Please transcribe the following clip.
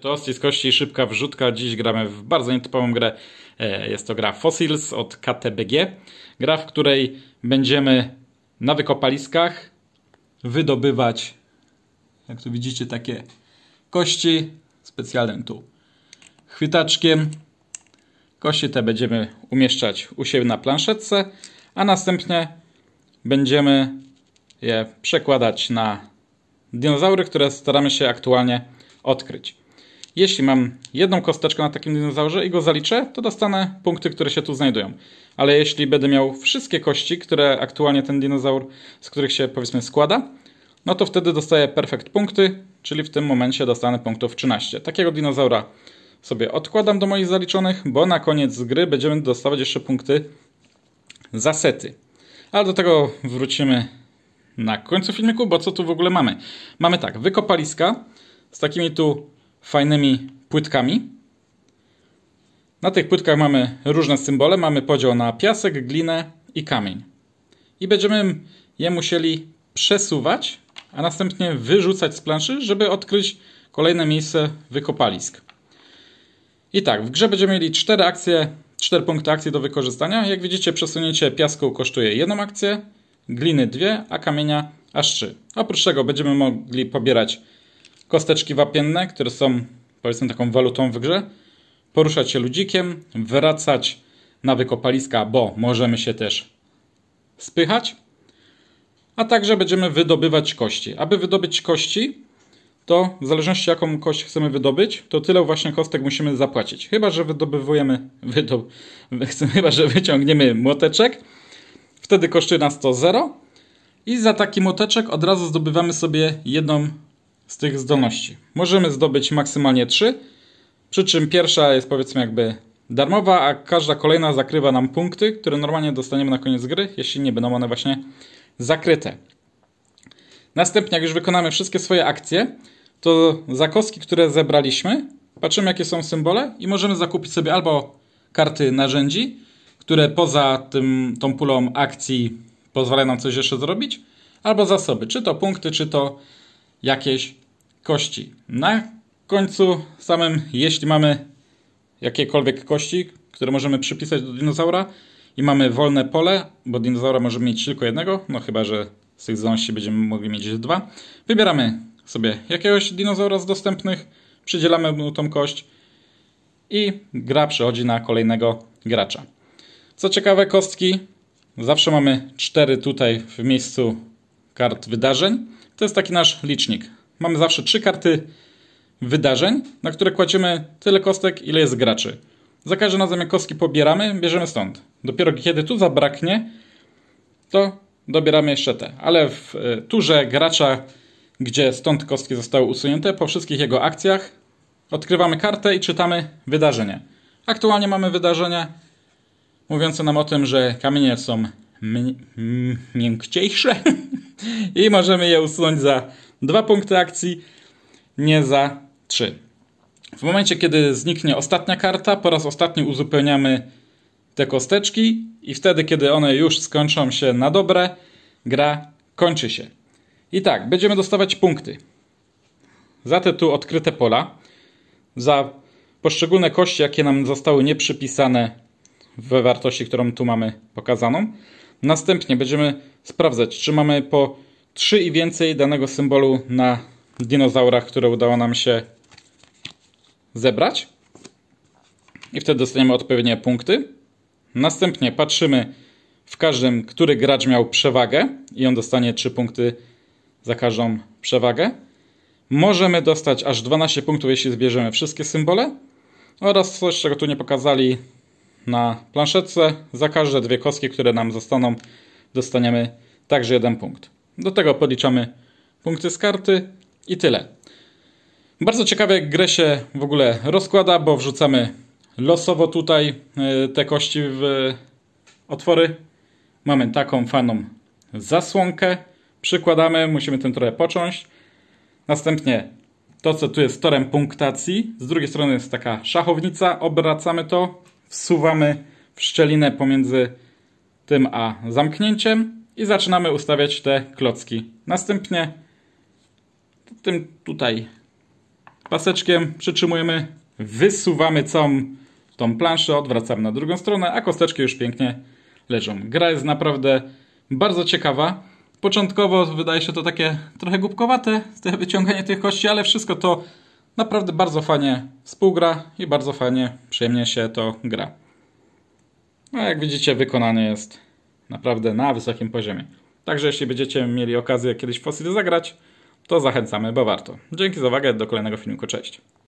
To z kości, szybka wrzutka. Dziś gramy w bardzo nietypową grę. E, jest to gra Fossils od KTBG. Gra, w której będziemy na wykopaliskach wydobywać, jak tu widzicie, takie kości specjalnym tu chwytaczkiem. Kości te będziemy umieszczać u siebie na planszetce, a następnie będziemy je przekładać na dinozaury, które staramy się aktualnie odkryć. Jeśli mam jedną kosteczkę na takim dinozaurze i go zaliczę, to dostanę punkty, które się tu znajdują. Ale jeśli będę miał wszystkie kości, które aktualnie ten dinozaur, z których się powiedzmy składa, no to wtedy dostaję perfekt punkty, czyli w tym momencie dostanę punktów 13. Takiego dinozaura sobie odkładam do moich zaliczonych, bo na koniec gry będziemy dostawać jeszcze punkty za sety. Ale do tego wrócimy na końcu filmiku, bo co tu w ogóle mamy? Mamy tak, wykopaliska z takimi tu fajnymi płytkami. Na tych płytkach mamy różne symbole. Mamy podział na piasek, glinę i kamień. I będziemy je musieli przesuwać, a następnie wyrzucać z planszy, żeby odkryć kolejne miejsce wykopalisk. I tak, w grze będziemy mieli 4 akcje, 4 punkty akcji do wykorzystania. Jak widzicie, przesunięcie piasku kosztuje jedną akcję, gliny dwie, a kamienia aż 3. Oprócz tego będziemy mogli pobierać kosteczki wapienne, które są powiedzmy taką walutą w grze, poruszać się ludzikiem, wracać na wykopaliska, bo możemy się też spychać, a także będziemy wydobywać kości. Aby wydobyć kości, to w zależności jaką kość chcemy wydobyć, to tyle właśnie kostek musimy zapłacić. Chyba, że wydobywujemy, chcemy chyba, że wyciągniemy młoteczek, wtedy kosztuje nas to 0 i za taki młoteczek od razu zdobywamy sobie jedną z tych zdolności. Możemy zdobyć maksymalnie 3, przy czym pierwsza jest powiedzmy jakby darmowa, a każda kolejna zakrywa nam punkty, które normalnie dostaniemy na koniec gry, jeśli nie będą one właśnie zakryte. Następnie, jak już wykonamy wszystkie swoje akcje, to za kostki, które zebraliśmy, patrzymy jakie są symbole i możemy zakupić sobie albo karty narzędzi, które poza tym, tą pulą akcji pozwalają nam coś jeszcze zrobić, albo zasoby, czy to punkty, czy to jakieś kości. Na końcu samym, jeśli mamy jakiekolwiek kości, które możemy przypisać do dinozaura i mamy wolne pole, bo dinozaura możemy mieć tylko jednego, no chyba, że z tych zdolności będziemy mogli mieć dwa. Wybieramy sobie jakiegoś dinozaura z dostępnych, przydzielamy mu tą kość i gra przechodzi na kolejnego gracza. Co ciekawe, kostki zawsze mamy cztery tutaj w miejscu kart wydarzeń. To jest taki nasz licznik. Mamy zawsze trzy karty wydarzeń, na które kładziemy tyle kostek, ile jest graczy. Za każdym razem jak kostki pobieramy, bierzemy stąd. Dopiero kiedy tu zabraknie, to dobieramy jeszcze te. Ale w e, turze gracza, gdzie stąd kostki zostały usunięte, po wszystkich jego akcjach odkrywamy kartę i czytamy wydarzenie. Aktualnie mamy wydarzenie mówiące nam o tym, że kamienie są miękciejsze I możemy je usunąć za dwa punkty akcji, nie za trzy. W momencie, kiedy zniknie ostatnia karta, po raz ostatni uzupełniamy te kosteczki i wtedy, kiedy one już skończą się na dobre, gra kończy się. I tak, będziemy dostawać punkty za te tu odkryte pola, za poszczególne kości, jakie nam zostały nieprzypisane we wartości, którą tu mamy pokazaną, Następnie będziemy sprawdzać, czy mamy po 3 i więcej danego symbolu na dinozaurach, które udało nam się zebrać. I wtedy dostaniemy odpowiednie punkty. Następnie patrzymy w każdym, który gracz miał przewagę i on dostanie 3 punkty za każdą przewagę. Możemy dostać aż 12 punktów, jeśli zbierzemy wszystkie symbole. Oraz coś, czego tu nie pokazali, na planszetce. Za każde dwie kostki, które nam zostaną, dostaniemy także jeden punkt. Do tego policzamy punkty z karty i tyle. Bardzo ciekawie grę się w ogóle rozkłada, bo wrzucamy losowo tutaj e, te kości w otwory. Mamy taką faną zasłonkę, przykładamy, musimy ten trochę począć. Następnie to, co tu jest torem punktacji, z drugiej strony jest taka szachownica, obracamy to wsuwamy w szczelinę pomiędzy tym a zamknięciem i zaczynamy ustawiać te klocki. Następnie tym tutaj paseczkiem przytrzymujemy, wysuwamy całą tą planszę, odwracamy na drugą stronę, a kosteczki już pięknie leżą. Gra jest naprawdę bardzo ciekawa. Początkowo wydaje się to takie trochę głupkowate, te wyciąganie tych kości, ale wszystko to Naprawdę bardzo fajnie współgra i bardzo fajnie, przyjemnie się to gra. No jak widzicie, wykonanie jest naprawdę na wysokim poziomie. Także jeśli będziecie mieli okazję kiedyś w Fossil zagrać, to zachęcamy, bo warto. Dzięki za uwagę, do kolejnego filmiku, cześć.